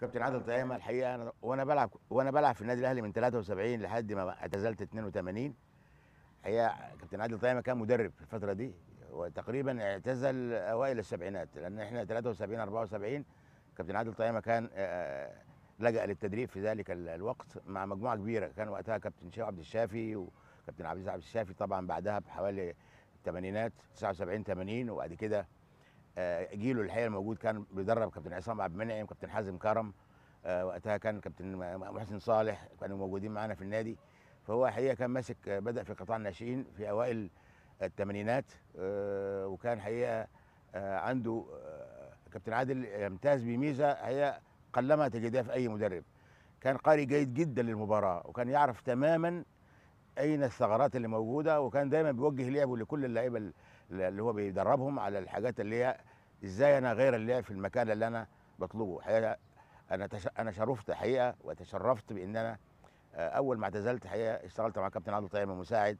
كابتن عادل طيامه الحقيقه انا وانا بلعب وانا بلعب في النادي الاهلي من 73 لحد ما اعتزلت 82 هي كابتن عادل طيامه كان مدرب في الفتره دي وتقريبا اعتزل اوائل السبعينات لان احنا 73 74 كابتن عادل طيامه كان آه، لجأ للتدريب في ذلك الوقت مع مجموعه كبيره كان وقتها كابتن شيخ عبد الشافي وكابتن عبد العزيز عبد الشافي طبعا بعدها بحوالي الثمانينات 79 80 وبعد كده آه، جيله الحقيقه الموجود كان بيدرب كابتن عصام عبد المنعم كابتن حازم كرم آه، وقتها كان كابتن محسن صالح كانوا موجودين معانا في النادي فهو حقيقه كان ماسك آه، بدا في قطاع الناشئين في اوائل الثمانينات وكان حقيقه عنده كابتن عادل يمتاز بميزه هي قلما تجدها في اي مدرب كان قاري جيد جدا للمباراه وكان يعرف تماما اين الثغرات اللي موجوده وكان دايما بيوجه لعبه لكل اللعيبه اللي هو بيدربهم على الحاجات اللي هي ازاي انا غير اللي في المكان اللي انا بطلبه حقيقه انا تش... انا شرفت حقيقه وتشرفت بان انا آه، اول ما اعتزلت حقيقه اشتغلت مع كابتن عادل طيب مساعد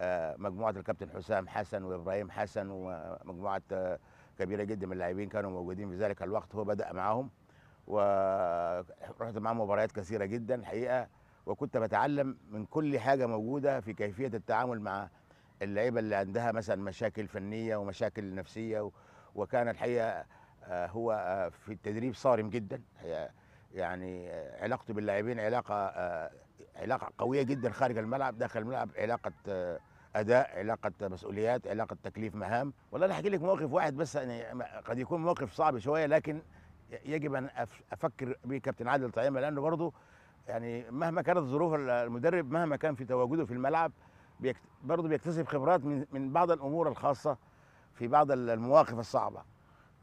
آه، مجموعه الكابتن حسام حسن وابراهيم حسن ومجموعه آه، كبيره جدا من اللاعبين كانوا موجودين في ذلك الوقت هو بدا معاهم ورحت معاهم مباريات كثيره جدا حقيقه وكنت بتعلم من كل حاجه موجوده في كيفيه التعامل مع اللعيبه اللي عندها مثلا مشاكل فنيه ومشاكل نفسيه وكان الحقيقه آه، هو آه، في التدريب صارم جدا يعني آه، علاقته باللاعبين علاقه علاقه قويه جدا خارج الملعب داخل الملعب علاقه اداء علاقه مسؤوليات علاقه تكليف مهام والله انا أحكي لك موقف واحد بس يعني قد يكون موقف صعب شويه لكن يجب ان افكر به كابتن عادل طعيمه لانه برضه يعني مهما كانت ظروف المدرب مهما كان في تواجده في الملعب بيكت... برضه بيكتسب خبرات من من بعض الامور الخاصه في بعض المواقف الصعبه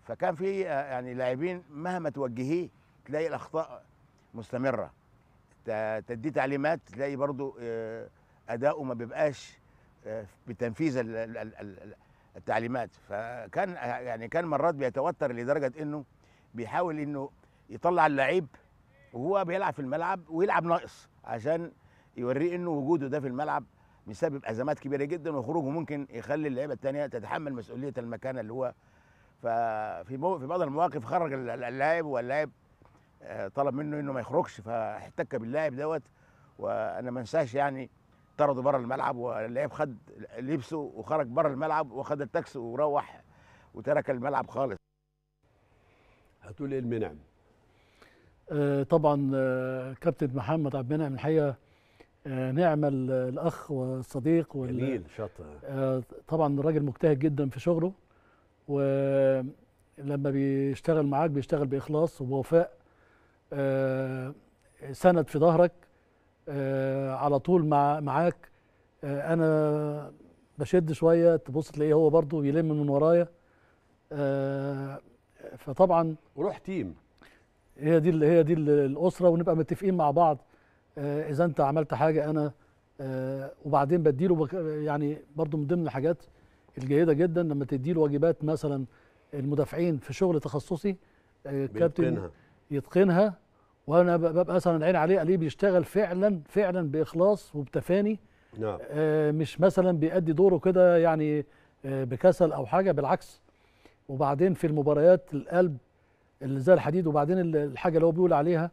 فكان في آه، يعني لاعبين مهما توجهيه تلاقي الاخطاء مستمره تدي تعليمات تلاقي برضه آه، اداؤه ما بيبقاش آه، بتنفيذ التعليمات فكان يعني كان مرات بيتوتر لدرجه انه بيحاول انه يطلع اللعيب وهو بيلعب في الملعب ويلعب ناقص عشان يوريه انه وجوده ده في الملعب بيسبب ازمات كبيره جدا وخروجه ممكن يخلي اللعيبه الثانيه تتحمل مسؤوليه المكان اللي هو ففي في بعض المواقف خرج اللاعب واللاعب آه، طلب منه انه ما يخرجش فاحتك باللاعب دوت وانا ما انساش يعني طرده بره الملعب واللاعب خد لبسه وخرج بره الملعب وخد التاكسي وروح وترك الملعب خالص هتقول ايه المنعم؟ آه، طبعا آه، كابتن محمد عبد المنعم الحقيقه آه، نعمل الاخ والصديق جميل شاطر آه، طبعا الراجل مجتهد جدا في شغله ولما بيشتغل معاك بيشتغل باخلاص ووفاء آه، سند في ظهرك على طول مع معاك انا بشد شويه تبص تلاقيه هو برضه بيلم من ورايا فطبعا وروح تيم هي دي هي دي الاسره ونبقى متفقين مع بعض آه، اذا انت عملت حاجه انا آه، وبعدين بديله يعني برضو من ضمن الحاجات الجيده جدا لما تديله واجبات مثلا المدافعين في شغل تخصصي آه، الكابتن يتقنها وانا ببقى مثلا عين عليه عليه بيشتغل فعلا فعلا باخلاص وبتفاني نعم مش مثلا بيأدي دوره كده يعني بكسل او حاجه بالعكس وبعدين في المباريات القلب اللي زي الحديد وبعدين الحاجه اللي هو بيقول عليها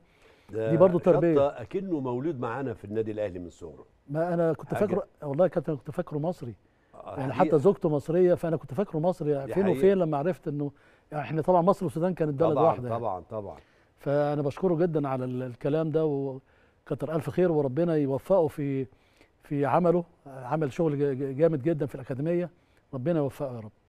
دي برضه تربيه اكنه مولود معانا في النادي الاهلي من صغره ما انا كنت فاكره والله كابتن كنت فاكره مصري آه، يعني حتى زوجته مصريه فانا كنت فاكره مصري فين وفين لما عرفت انه يعني احنا طبعا مصر والسودان كانت بلد واحده يعني. طبعا يعني. طبعا فانا بشكره جدا على الكلام ده وكتر الف خير وربنا يوفقه في في عمله عمل شغل جامد جدا في الاكاديميه ربنا يوفقه يا رب